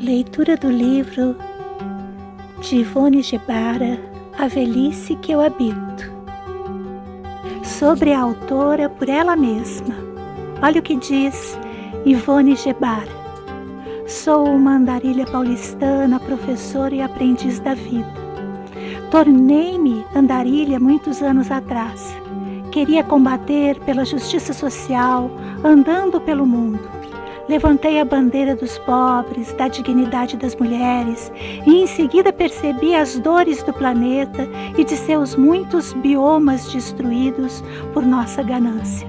Leitura do livro de Ivone Gebara, A Velhice que eu Habito sobre a autora por ela mesma. Olha o que diz Ivone Gebar. Sou uma andarilha paulistana, professora e aprendiz da vida. Tornei-me andarilha muitos anos atrás. Queria combater pela justiça social, andando pelo mundo. Levantei a bandeira dos pobres, da dignidade das mulheres, e em seguida percebi as dores do planeta e de seus muitos biomas destruídos por nossa ganância.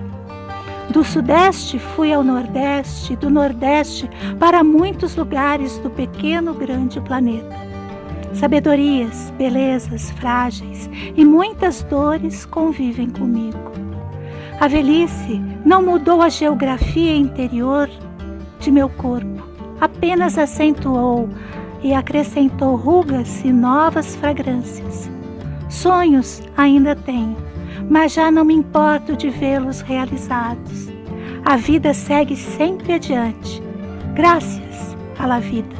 Do Sudeste fui ao Nordeste, do Nordeste para muitos lugares do pequeno grande planeta. Sabedorias, belezas frágeis e muitas dores convivem comigo. A velhice não mudou a geografia interior de meu corpo. Apenas acentuou e acrescentou rugas e novas fragrâncias. Sonhos ainda tenho, mas já não me importo de vê-los realizados. A vida segue sempre adiante. Graças à vida.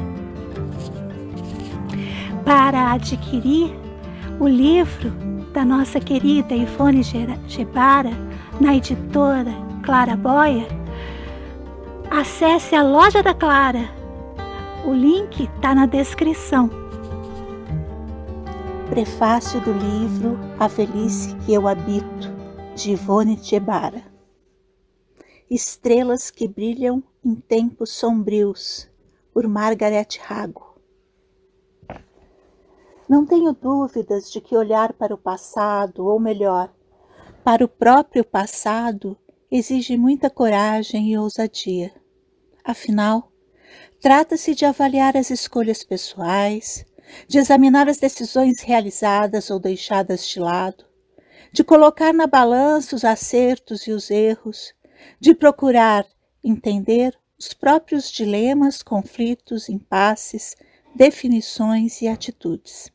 Para adquirir o livro da nossa querida Ivone Gebara na editora Clara Boia, acesse a loja da Clara. O link está na descrição. Prefácio do livro A Velhice que Eu Habito, de Ivone Tchebara. Estrelas que brilham em tempos sombrios, por Margaret Rago. Não tenho dúvidas de que olhar para o passado, ou melhor, para o próprio passado, exige muita coragem e ousadia. Afinal, trata-se de avaliar as escolhas pessoais, de examinar as decisões realizadas ou deixadas de lado, de colocar na balança os acertos e os erros, de procurar entender os próprios dilemas, conflitos, impasses, definições e atitudes.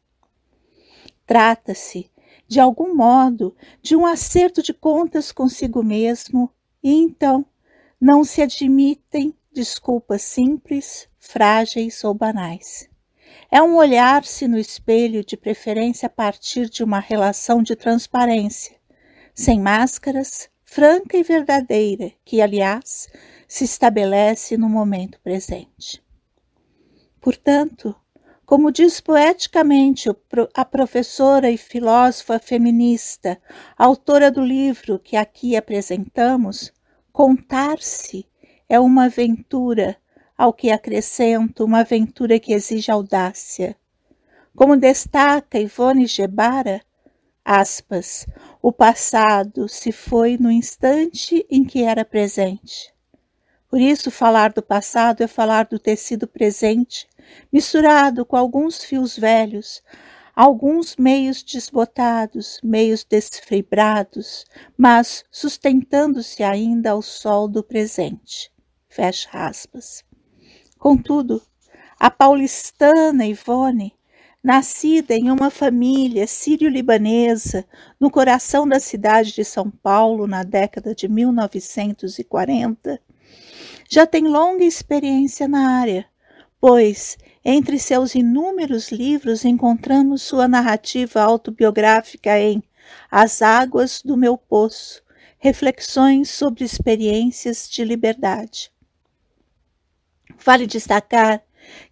Trata-se, de algum modo, de um acerto de contas consigo mesmo e então não se admitem desculpas simples, frágeis ou banais. É um olhar-se no espelho, de preferência a partir de uma relação de transparência, sem máscaras, franca e verdadeira, que, aliás, se estabelece no momento presente. Portanto, como diz poeticamente a professora e filósofa feminista, autora do livro que aqui apresentamos, contar-se é uma aventura, ao que acrescento uma aventura que exige audácia. Como destaca Ivone Gebara, aspas, o passado se foi no instante em que era presente. Por isso, falar do passado é falar do tecido presente, misturado com alguns fios velhos, alguns meios desbotados, meios desfibrados, mas sustentando-se ainda ao sol do presente. Fecha aspas. Contudo, a paulistana Ivone, nascida em uma família sírio-libanesa no coração da cidade de São Paulo na década de 1940, já tem longa experiência na área, pois entre seus inúmeros livros encontramos sua narrativa autobiográfica em As Águas do Meu Poço, reflexões sobre experiências de liberdade. Vale destacar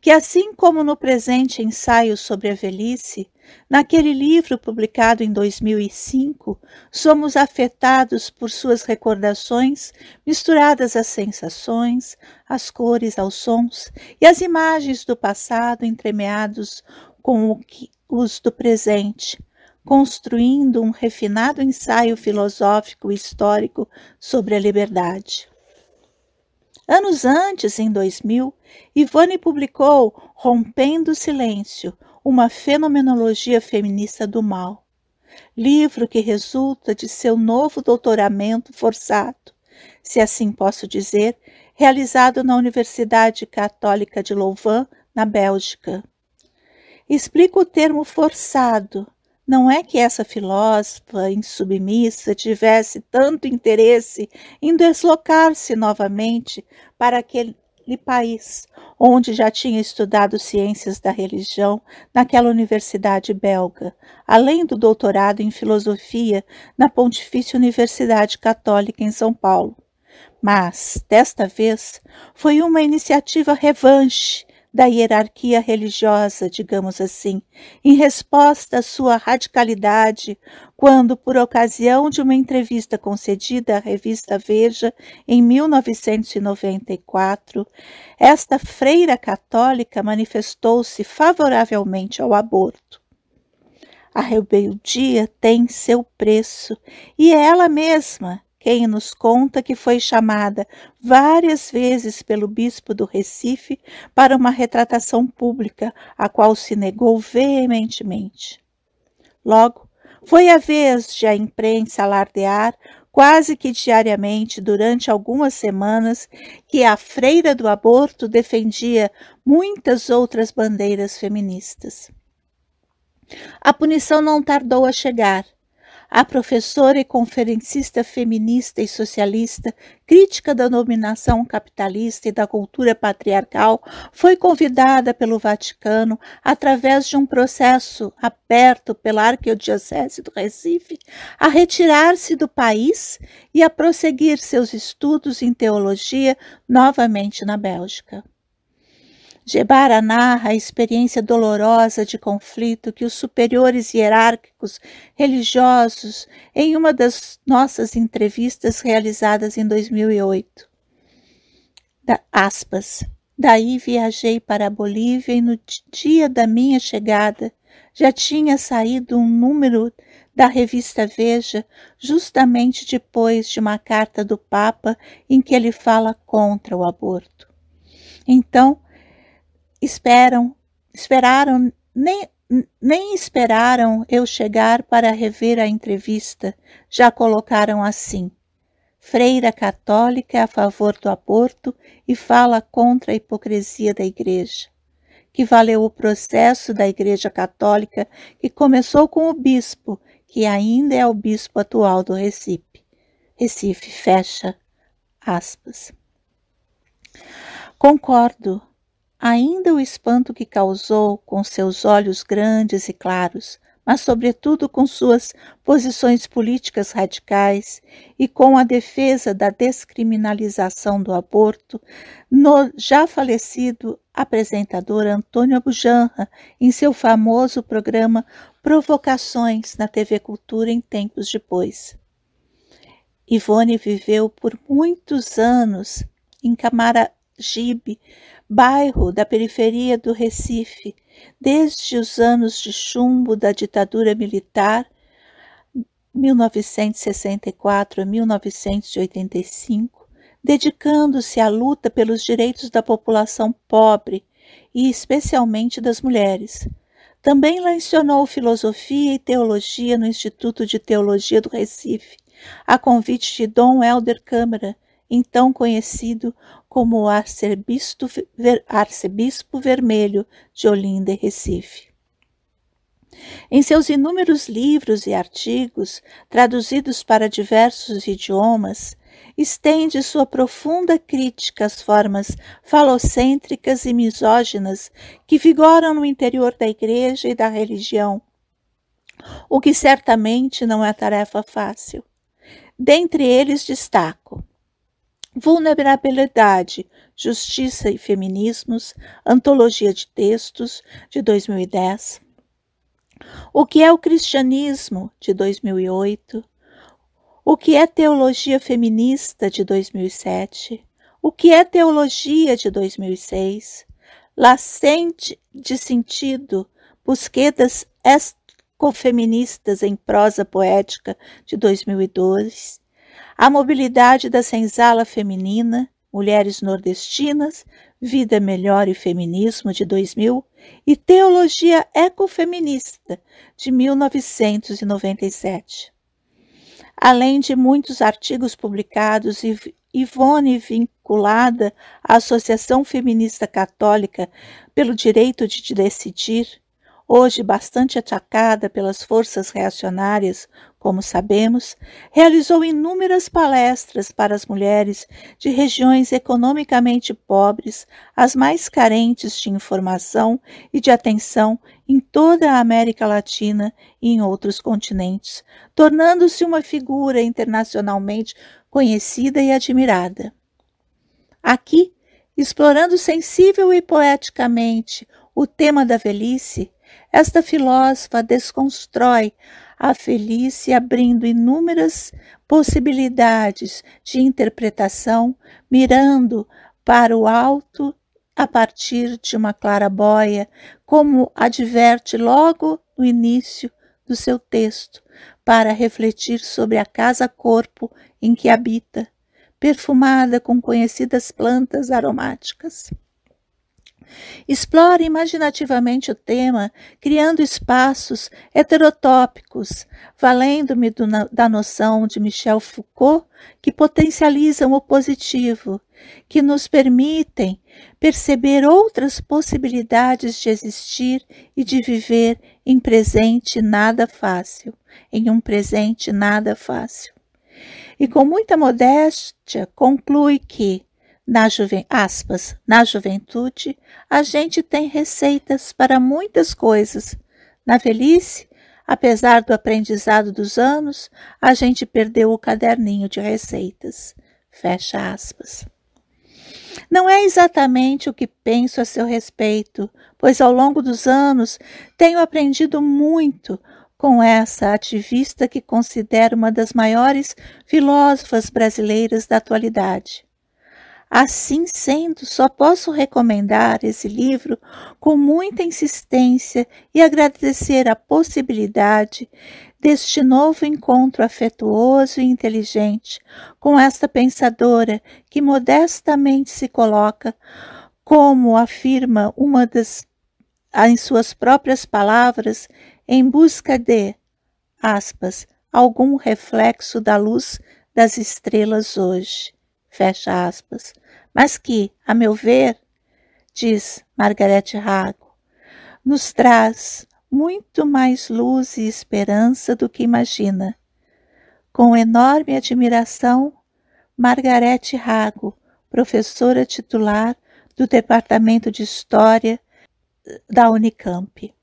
que, assim como no presente ensaio sobre a velhice, naquele livro publicado em 2005, somos afetados por suas recordações misturadas às sensações, às cores, aos sons e às imagens do passado entremeados com que, os do presente, construindo um refinado ensaio filosófico e histórico sobre a liberdade. Anos antes, em 2000, Ivone publicou Rompendo o Silêncio, uma fenomenologia feminista do mal, livro que resulta de seu novo doutoramento forçado, se assim posso dizer, realizado na Universidade Católica de Louvain, na Bélgica. Explica o termo forçado, não é que essa filósofa insubmissa tivesse tanto interesse em deslocar-se novamente para aquele país, onde já tinha estudado ciências da religião naquela universidade belga, além do doutorado em filosofia na Pontifícia Universidade Católica em São Paulo. Mas, desta vez, foi uma iniciativa revanche da hierarquia religiosa, digamos assim, em resposta à sua radicalidade, quando, por ocasião de uma entrevista concedida à revista Veja em 1994, esta freira católica manifestou-se favoravelmente ao aborto. A rebeldia tem seu preço e é ela mesma quem nos conta que foi chamada várias vezes pelo bispo do Recife para uma retratação pública, a qual se negou veementemente. Logo, foi a vez de a imprensa alardear quase que diariamente durante algumas semanas que a freira do aborto defendia muitas outras bandeiras feministas. A punição não tardou a chegar a professora e conferencista feminista e socialista, crítica da dominação capitalista e da cultura patriarcal, foi convidada pelo Vaticano, através de um processo aberto pela Arquidiocese do Recife, a retirar-se do país e a prosseguir seus estudos em teologia novamente na Bélgica. Gebara narra a experiência dolorosa de conflito que os superiores hierárquicos religiosos em uma das nossas entrevistas realizadas em 2008. Da, aspas. Daí viajei para a Bolívia e no dia da minha chegada já tinha saído um número da revista Veja, justamente depois de uma carta do Papa em que ele fala contra o aborto. Então, Esperam, esperaram, nem, nem esperaram eu chegar para rever a entrevista, já colocaram assim. Freira católica é a favor do aborto e fala contra a hipocrisia da igreja. Que valeu o processo da igreja católica que começou com o bispo, que ainda é o bispo atual do Recife. Recife, fecha aspas. Concordo ainda o espanto que causou com seus olhos grandes e claros, mas, sobretudo, com suas posições políticas radicais e com a defesa da descriminalização do aborto, no já falecido apresentador Antônio Abujanra, em seu famoso programa Provocações na TV Cultura em tempos depois. Ivone viveu por muitos anos em Camaragibe, bairro da periferia do Recife, desde os anos de chumbo da ditadura militar, 1964 a 1985, dedicando-se à luta pelos direitos da população pobre e especialmente das mulheres. Também lecionou filosofia e teologia no Instituto de Teologia do Recife, a convite de Dom Helder Câmara, então conhecido como o arcebispo, arcebispo vermelho de Olinda e Recife. Em seus inúmeros livros e artigos, traduzidos para diversos idiomas, estende sua profunda crítica às formas falocêntricas e misóginas que vigoram no interior da igreja e da religião, o que certamente não é tarefa fácil. Dentre eles destaco Vulnerabilidade, Justiça e Feminismos, Antologia de Textos, de 2010. O que é o Cristianismo, de 2008. O que é Teologia Feminista, de 2007. O que é Teologia, de 2006. Lacente de Sentido, Busquedas Escofeministas em Prosa Poética, de 2002 a mobilidade da senzala feminina, mulheres nordestinas, vida melhor e feminismo de 2000 e teologia ecofeminista de 1997. Além de muitos artigos publicados, Ivone, vinculada à Associação Feminista Católica pelo Direito de Decidir, hoje bastante atacada pelas forças reacionárias, como sabemos, realizou inúmeras palestras para as mulheres de regiões economicamente pobres, as mais carentes de informação e de atenção em toda a América Latina e em outros continentes, tornando-se uma figura internacionalmente conhecida e admirada. Aqui, explorando sensível e poeticamente o tema da velhice, esta filósofa desconstrói a felice abrindo inúmeras possibilidades de interpretação, mirando para o alto a partir de uma clarabóia, como adverte logo no início do seu texto, para refletir sobre a casa-corpo em que habita, perfumada com conhecidas plantas aromáticas. Explore imaginativamente o tema, criando espaços heterotópicos, valendo-me da noção de Michel Foucault, que potencializam o positivo, que nos permitem perceber outras possibilidades de existir e de viver em presente nada fácil, em um presente nada fácil. E com muita modéstia, conclui que na, juven, aspas, na juventude, a gente tem receitas para muitas coisas. Na velhice, apesar do aprendizado dos anos, a gente perdeu o caderninho de receitas. Fecha aspas. Não é exatamente o que penso a seu respeito, pois ao longo dos anos tenho aprendido muito com essa ativista que considero uma das maiores filósofas brasileiras da atualidade. Assim sendo, só posso recomendar esse livro com muita insistência e agradecer a possibilidade deste novo encontro afetuoso e inteligente com esta pensadora que modestamente se coloca, como afirma uma das em suas próprias palavras, em busca de, aspas, algum reflexo da luz das estrelas hoje fecha aspas, mas que, a meu ver, diz Margarete Rago, nos traz muito mais luz e esperança do que imagina. Com enorme admiração, Margarete Rago, professora titular do Departamento de História da Unicamp.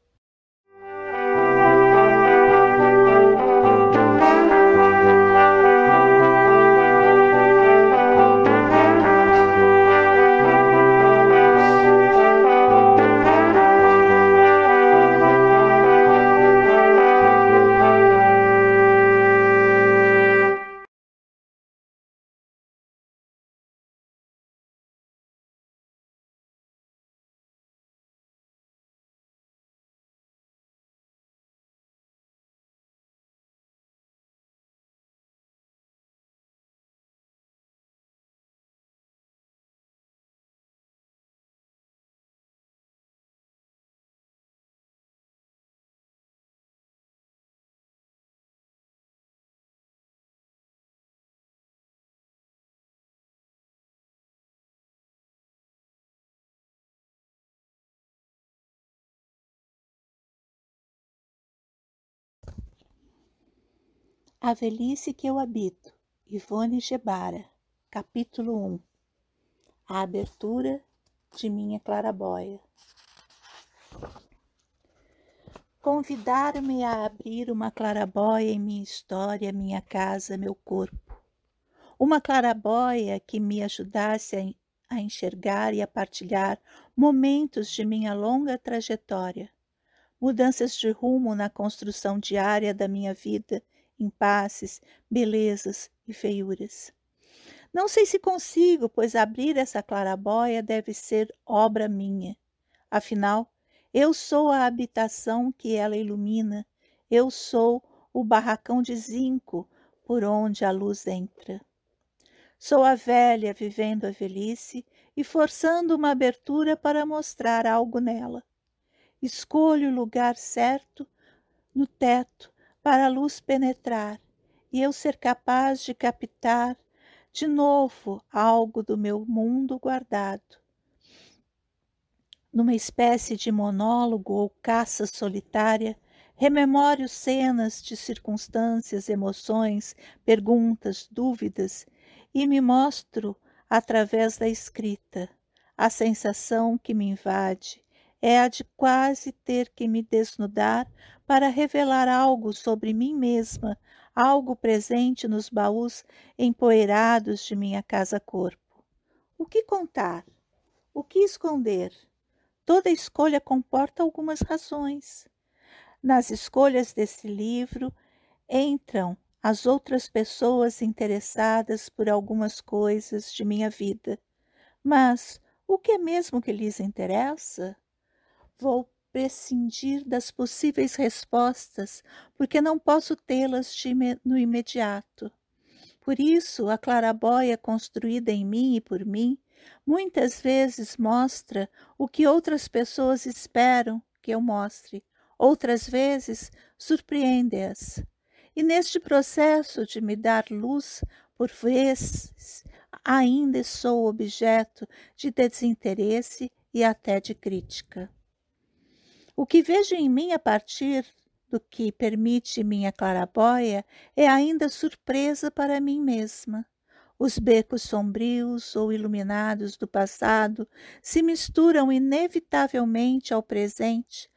A Velhice que eu habito, Ivone Gebara, capítulo 1 A abertura de minha clarabóia. Convidar-me a abrir uma clarabóia em minha história, minha casa, meu corpo. Uma clarabóia que me ajudasse a enxergar e a partilhar momentos de minha longa trajetória, mudanças de rumo na construção diária da minha vida impasses, belezas e feiuras. Não sei se consigo, pois abrir essa clarabóia deve ser obra minha. Afinal, eu sou a habitação que ela ilumina, eu sou o barracão de zinco por onde a luz entra. Sou a velha vivendo a velhice e forçando uma abertura para mostrar algo nela. Escolho o lugar certo no teto para a luz penetrar e eu ser capaz de captar de novo algo do meu mundo guardado. Numa espécie de monólogo ou caça solitária, rememoro cenas de circunstâncias, emoções, perguntas, dúvidas e me mostro através da escrita, a sensação que me invade é a de quase ter que me desnudar para revelar algo sobre mim mesma, algo presente nos baús empoeirados de minha casa-corpo. O que contar? O que esconder? Toda escolha comporta algumas razões. Nas escolhas desse livro entram as outras pessoas interessadas por algumas coisas de minha vida. Mas o que é mesmo que lhes interessa? Vou prescindir das possíveis respostas, porque não posso tê-las no imediato. Por isso, a clarabóia construída em mim e por mim muitas vezes mostra o que outras pessoas esperam que eu mostre, outras vezes surpreende-as. E neste processo de me dar luz, por vezes ainda sou objeto de desinteresse e até de crítica. O que vejo em mim a partir do que permite minha clarabóia é ainda surpresa para mim mesma. Os becos sombrios ou iluminados do passado se misturam inevitavelmente ao presente,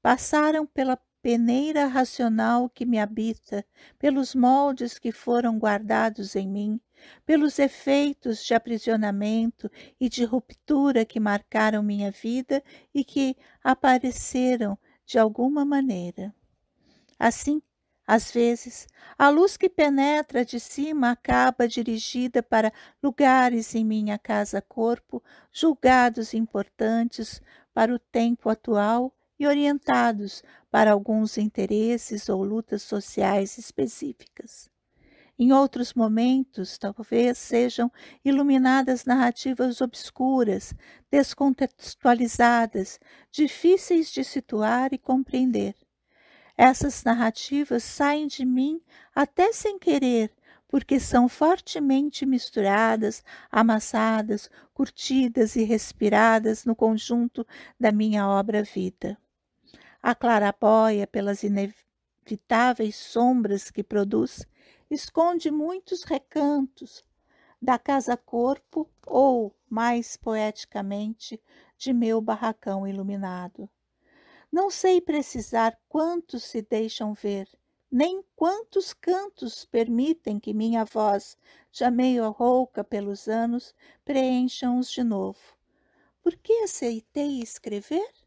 passaram pela peneira racional que me habita, pelos moldes que foram guardados em mim, pelos efeitos de aprisionamento e de ruptura que marcaram minha vida e que apareceram de alguma maneira. Assim, às vezes, a luz que penetra de cima acaba dirigida para lugares em minha casa-corpo julgados importantes para o tempo atual e orientados para alguns interesses ou lutas sociais específicas. Em outros momentos, talvez sejam iluminadas narrativas obscuras, descontextualizadas, difíceis de situar e compreender. Essas narrativas saem de mim até sem querer, porque são fortemente misturadas, amassadas, curtidas e respiradas no conjunto da minha obra-vida. A apoia pelas inevitáveis sombras que produz, esconde muitos recantos da casa-corpo ou, mais poeticamente, de meu barracão iluminado. Não sei precisar quantos se deixam ver, nem quantos cantos permitem que minha voz, já meio rouca pelos anos, preencham-os de novo. Por que aceitei escrever?